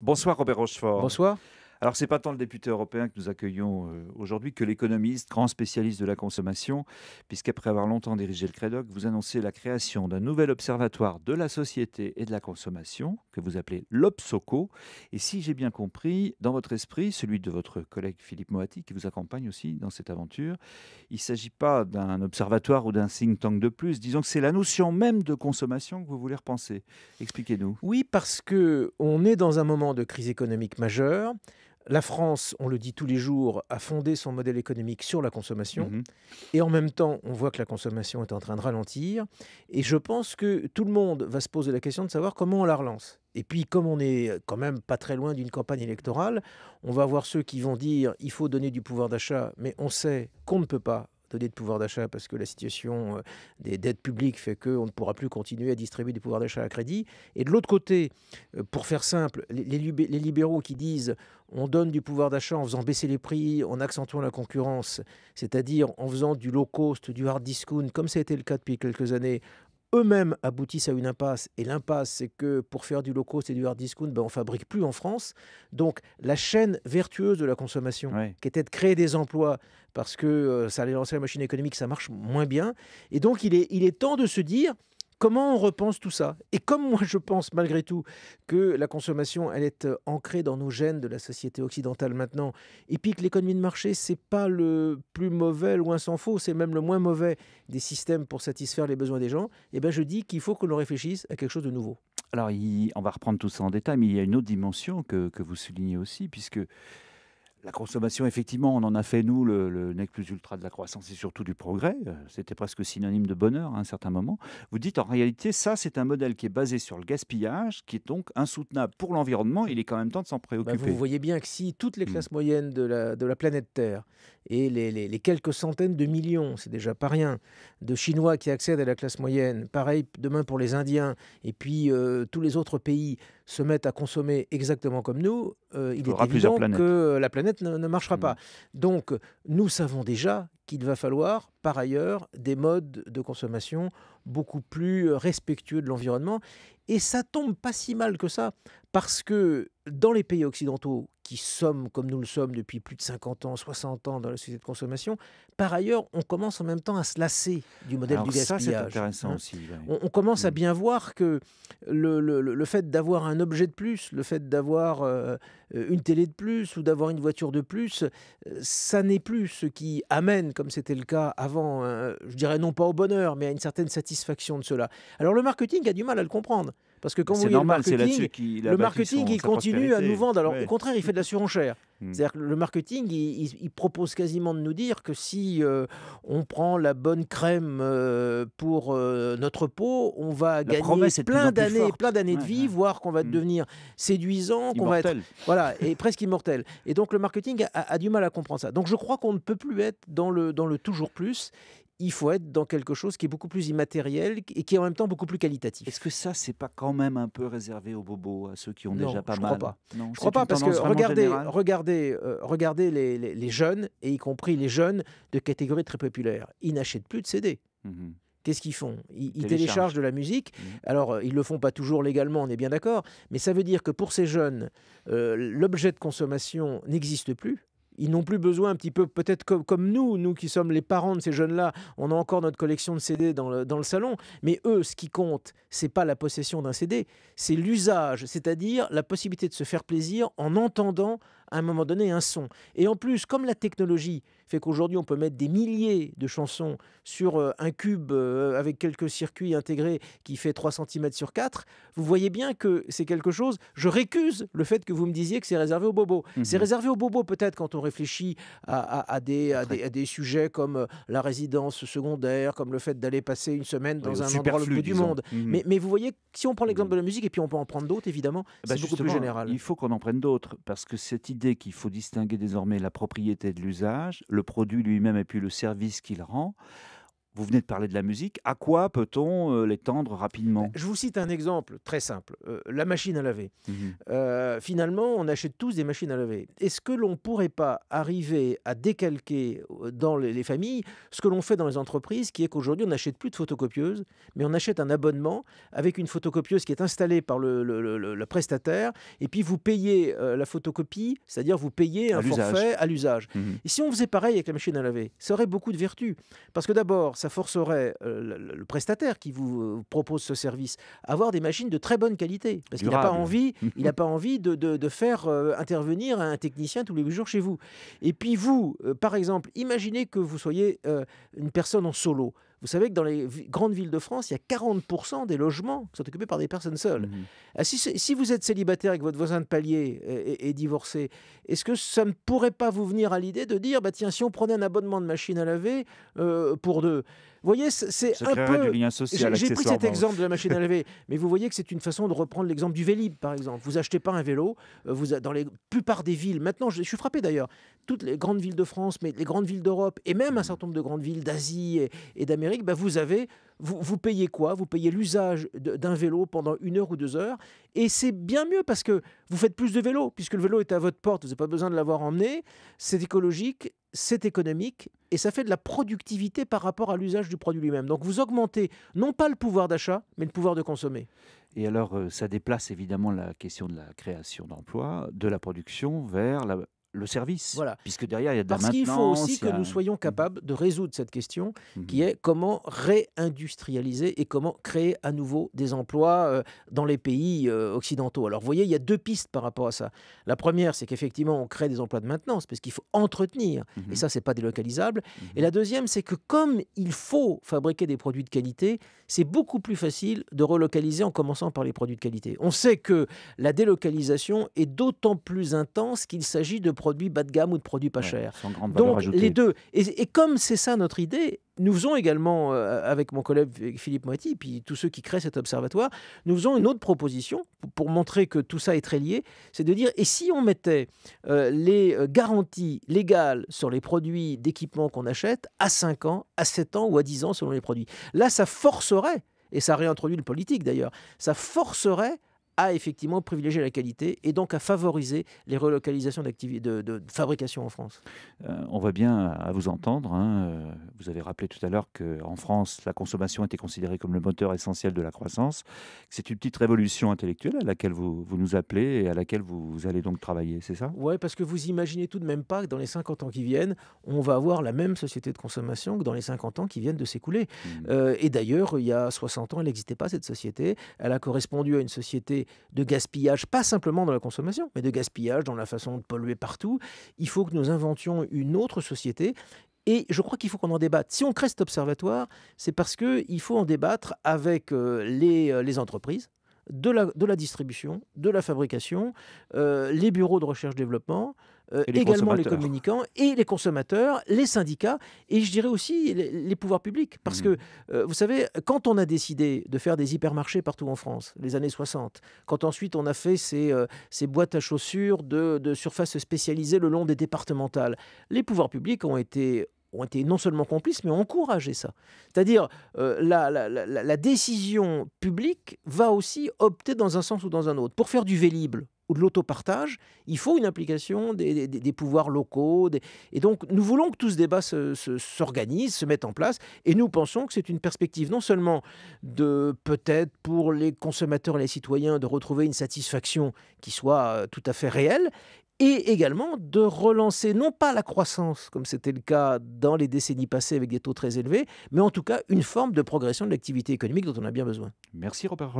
Bonsoir Robert Rochefort. Bonsoir. Alors, ce n'est pas tant le député européen que nous accueillons euh, aujourd'hui que l'économiste, grand spécialiste de la consommation, puisqu'après avoir longtemps dirigé le CREDOC, vous annoncez la création d'un nouvel observatoire de la société et de la consommation, que vous appelez l'OPSOCO. Et si j'ai bien compris, dans votre esprit, celui de votre collègue Philippe Moati, qui vous accompagne aussi dans cette aventure, il ne s'agit pas d'un observatoire ou d'un think tank de plus. Disons que c'est la notion même de consommation que vous voulez repenser. Expliquez-nous. Oui, parce que on est dans un moment de crise économique majeure la France, on le dit tous les jours, a fondé son modèle économique sur la consommation. Mhm. Et en même temps, on voit que la consommation est en train de ralentir. Et je pense que tout le monde va se poser la question de savoir comment on la relance. Et puis, comme on n'est quand même pas très loin d'une campagne électorale, on va avoir ceux qui vont dire il faut donner du pouvoir d'achat, mais on sait qu'on ne peut pas donner de pouvoir d'achat parce que la situation euh, des dettes publiques fait qu'on ne pourra plus continuer à distribuer du pouvoir d'achat à crédit. Et de l'autre côté, euh, pour faire simple, les libéraux qui disent on donne du pouvoir d'achat en faisant baisser les prix, en accentuant la concurrence, c'est-à-dire en faisant du low cost, du hard discount, comme ça a été le cas depuis quelques années, eux-mêmes aboutissent à une impasse. Et l'impasse, c'est que pour faire du low cost et du hard discount, ben, on ne fabrique plus en France. Donc la chaîne vertueuse de la consommation, qui était de créer des emplois parce que euh, ça allait lancer la machine économique, ça marche moins bien. Et donc il est, il est temps de se dire, Comment on repense tout ça Et comme moi je pense malgré tout que la consommation elle est euh, ancrée dans nos gènes de la société occidentale maintenant, et puis que l'économie de marché c'est pas le plus mauvais loin s'en faut, c'est même le moins mauvais des systèmes pour satisfaire les besoins des gens, et eh bien, je dis qu'il faut que l'on réfléchisse à quelque chose de nouveau. Alors on va reprendre tout ça en détail, mais il y a une autre dimension que, que vous soulignez aussi, puisque la consommation, effectivement, on en a fait, nous, le, nec plus ultra de la croissance et surtout du progrès. Euh, c'était presque synonyme de bonheur à un certain moment. Vous dites, en réalité, ça, c'est un modèle qui est basé sur le gaspillage, qui est donc insoutenable pour l'environnement. Il est quand même temps de s'en bah, préoccuper. vous voyez bien que si toutes les mmh. classes moyennes de la planète Terre et les, quelques centaines de millions, c'est déjà pas rien, de Chinois qui accèdent à la classe moyenne, pareil demain pour les Indiens, et puis euh, tous les autres pays se mettent à consommer exactement comme nous, euh, il, est évident que la planète ne, marchera pas. Hmm. Donc nous savons déjà qu'il va falloir, par ailleurs, des modes de consommation beaucoup plus euh, respectueux de l'environnement. Et ça tombe pas si mal que ça, parce que dans les pays occidentaux qui sommes comme nous le sommes depuis plus de 50 ans, 60 ans dans la société de consommation, par ailleurs, on commence en même temps à se lasser du modèle du gaspillage. Ça, c'est intéressant hein. aussi. On, commence à mm. bien voir que le, fait d'avoir un objet de plus, le fait d'avoir euh, une télé de plus ou d'avoir une voiture de plus, euh, ça n'est plus ce qui amène, comme c'était le cas avant, euh, je dirais non pas au bonheur, mais à une certaine satisfaction de cela. Alors le marketing a du mal à le comprendre. Parce que quand vous voyez normal, le marketing, il le marketing il continue à nous vendre. Alors au contraire, il fait de la surenchère. Hmm. C'est-à-dire que le marketing, il, propose quasiment de nous dire que si euh, on prend la bonne crème euh, pour euh, notre peau, on va gagner plein d'années, plein d'années de vie, voire qu'on va hmm. devenir séduisant, qu'on va être voilà et presque immortel. Et donc le marketing a, du mal à comprendre ça. Donc je crois qu'on ne peut plus être dans le dans le toujours plus il faut être dans quelque chose qui est beaucoup plus immatériel et qui est en même temps beaucoup plus qualitatif. Est-ce que ça, c'est pas quand même un peu réservé aux bobos, à ceux qui ont déjà pas je mal crois pas. Non, je crois pas, parce que regardez, regardez, euh, regardez les, jeunes, et y compris les jeunes de catégories très populaires. ils n'achètent plus de CD. Mhm. qu'est-ce qu'ils font ils, téléchargent de la musique. Mhm. Alors, euh, ils ne le font pas toujours légalement, on est bien d'accord, mais ça veut dire que pour ces jeunes, euh, l'objet de consommation n'existe plus ils n'ont plus besoin, un petit peu peut-être comme, nous, nous qui sommes les parents de ces jeunes-là, on a encore notre collection de CD dans le, dans le salon, mais eux, ce qui compte, c'est pas la possession d'un CD, c'est l'usage, c'est-à-dire la possibilité de se faire plaisir en entendant à un moment donné un son. Et en plus, comme la technologie fait qu'aujourd'hui on peut mettre des milliers de chansons sur euh, un cube euh, avec quelques circuits intégrés qui fait 3 cm sur 4, vous voyez bien que c'est quelque chose, je récuse le fait que vous me disiez que c'est réservé aux bobos. Mhm. C'est réservé aux bobos peut-être quand on réfléchit à, à, des, des, sujets comme euh, la résidence secondaire, comme le fait d'aller passer une semaine dans un endroit le plus du monde. Mhm. Mais, vous voyez, si on prend mhm. l'exemple de la musique, et puis on peut en prendre d'autres évidemment, eh c'est ben, beaucoup plus général. Il faut qu'on en prenne d'autres, parce que cette idée qu'il faut distinguer désormais la propriété de l'usage, le produit lui-même et puis le service qu'il rend. Vous venez de parler de la musique. À quoi peut-on euh, l'étendre rapidement Je vous cite un exemple très simple. Euh, la machine à laver. Mmh euh, finalement, on achète tous des machines à laver. Est-ce que l'on ne pourrait pas arriver à décalquer dans les, familles ce que l'on fait dans les entreprises, qui est qu'aujourd'hui, on n'achète plus de photocopieuse, mais on achète un abonnement avec une photocopieuse qui est installée par le, prestataire, et puis vous payez la photocopie, c'est-à-dire vous payez un forfait à l'usage. Mmh et si on faisait pareil avec la machine à laver, ça aurait beaucoup de vertus. Parce que d'abord, ça forcerait euh, le, prestataire qui vous euh, propose ce service à avoir des machines de très bonne qualité. Parce qu'il n'a pas envie, il pas envie de, faire euh, intervenir un technicien tous les jours chez vous. Et puis vous, par exemple, imaginez que vous soyez une personne en solo. Vous savez que dans les grandes villes de France, il y a 40% des logements qui sont occupés par des personnes seules. Mhm. Ah, si, si, vous êtes célibataire et que votre voisin de palier est, divorcé, est-ce que ça ne pourrait pas vous venir à l'idée de dire, bah tiens, si on prenait un abonnement de machine à laver euh, pour deux vous voyez, c'est un peu. J'ai pris cet exemple de la machine à laver, mais vous voyez que c'est une façon de reprendre l'exemple du Vélib, par exemple. Vous achetez pas un vélo, euh, vous dans les plupart des villes. Maintenant, je, suis frappé d'ailleurs. Toutes les grandes villes de France, mais les grandes villes d'Europe et même un certain nombre de grandes villes d'Asie et d'Amérique ben, vous avez vous, vous, payez quoi Vous payez l'usage d'un vélo pendant une heure ou deux heures. Et c'est bien mieux parce que vous faites plus de vélo, puisque le vélo est à votre porte, vous n'avez pas besoin de l'avoir emmené. C'est écologique, c'est économique, et ça fait de la productivité par rapport à l'usage du produit lui-même. Donc vous augmentez non pas le pouvoir d'achat, mais le pouvoir de consommer. Et alors, euh, ça déplace évidemment la question de la création d'emplois, de la production vers la le service. Puisque derrière, il y a de Parce qu'il faut aussi que nous soyons mmh. capables de résoudre cette question mmh. qui est comment réindustrialiser et comment créer à nouveau des emplois euh, dans les pays euh, occidentaux. Alors, vous voyez, il y a deux pistes par rapport à ça. La première, c'est qu'effectivement, on crée des emplois de maintenance parce qu'il faut entretenir. Mmh. Et ça, c'est pas délocalisable. Et la deuxième, c'est que comme il faut fabriquer des produits de qualité, c'est beaucoup plus facile de relocaliser en commençant par les produits de qualité. On sait que la délocalisation est d'autant plus intense qu'il s'agit de produits bas de gamme ou de produits pas chers. Donc les deux. Et, comme c'est ça notre idée, nous faisons également, euh, avec mon collègue Philippe Moiti, puis tous ceux qui créent cet observatoire, nous faisons une autre proposition pour, montrer que tout ça est très lié, c'est de dire, et si on mettait euh, les euh, garanties légales sur les produits d'équipement qu'on achète à 5 ans, à 7 ans ou à 10 ans selon les produits Là, ça forcerait, et ça réintroduit le politique d'ailleurs, ça forcerait à effectivement privilégier la qualité et donc à favoriser les relocalisations de, de, fabrication en France. Euh, on voit bien à vous entendre, hein, euh, vous avez rappelé tout à l'heure qu'en France, la consommation était considérée comme le moteur essentiel de la croissance. C'est une petite révolution intellectuelle à laquelle vous, nous appelez et à laquelle vous, allez donc travailler, c'est ça Oui, parce que vous imaginez tout de même pas que dans les 50 ans qui viennent, on va avoir la même société de consommation que dans les 50 ans qui viennent de s'écouler. Mmh. Euh, et d'ailleurs, il y a 60 ans, elle n'existait pas, cette société. Elle a correspondu à une société de gaspillage, pas simplement dans la consommation, mais de gaspillage dans la façon de polluer partout. Il faut que nous inventions une autre société et je crois qu'il faut qu'on en débatte. Si on crée cet observatoire, c'est parce qu'il faut en débattre avec euh, euh, les, entreprises, de la, de la, distribution, de la fabrication, euh, les bureaux de recherche-développement, également les communicants et les consommateurs, les syndicats et je dirais aussi les, pouvoirs publics. Parce mm. que, vous savez, quand on a décidé de faire des hypermarchés partout en France, les années 60, quand ensuite on a fait ces, boîtes à chaussures de, de surface spécialisées le long des départementales, les pouvoirs publics ont été ont été non seulement complices, mais ont encouragé ça. C'est-à-dire, euh, la, décision publique va aussi opter dans un sens ou dans un autre. Pour faire du vélible ou de l'autopartage, il faut une implication des, pouvoirs locaux. Et donc, nous voulons que tout ce débat s'organise, se, s'organise, se mette en place. Et nous pensons que c'est une perspective non seulement de, peut-être, pour les consommateurs et les citoyens, de retrouver une satisfaction qui soit euh, tout à fait réelle, et également de relancer non pas la croissance, comme c'était le cas dans les décennies passées avec des taux très élevés, mais en tout cas une forme de progression de l'activité économique dont on a bien besoin. Merci Robert